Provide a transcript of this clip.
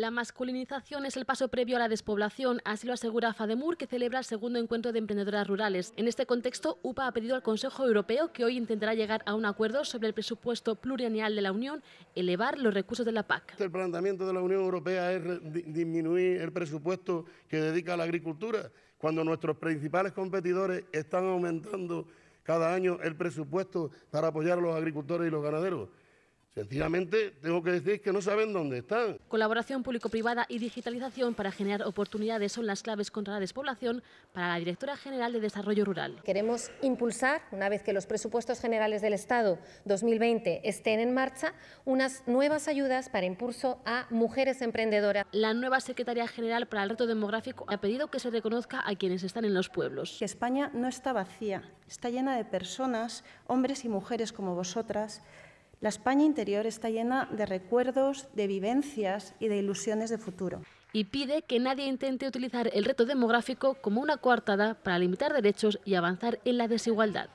La masculinización es el paso previo a la despoblación, así lo asegura FADEMUR, que celebra el segundo encuentro de emprendedoras rurales. En este contexto, UPA ha pedido al Consejo Europeo, que hoy intentará llegar a un acuerdo sobre el presupuesto plurianual de la Unión, elevar los recursos de la PAC. El planteamiento de la Unión Europea es disminuir el presupuesto que dedica a la agricultura, cuando nuestros principales competidores están aumentando cada año el presupuesto para apoyar a los agricultores y los ganaderos. Sencillamente tengo que decir que no saben dónde están. Colaboración público-privada y digitalización para generar oportunidades son las claves contra la despoblación para la Directora General de Desarrollo Rural. Queremos impulsar, una vez que los presupuestos generales del Estado 2020 estén en marcha, unas nuevas ayudas para impulso a mujeres emprendedoras. La nueva Secretaría General para el Reto Demográfico ha pedido que se reconozca a quienes están en los pueblos. Que España no está vacía, está llena de personas, hombres y mujeres como vosotras la España interior está llena de recuerdos, de vivencias y de ilusiones de futuro. Y pide que nadie intente utilizar el reto demográfico como una coartada para limitar derechos y avanzar en la desigualdad.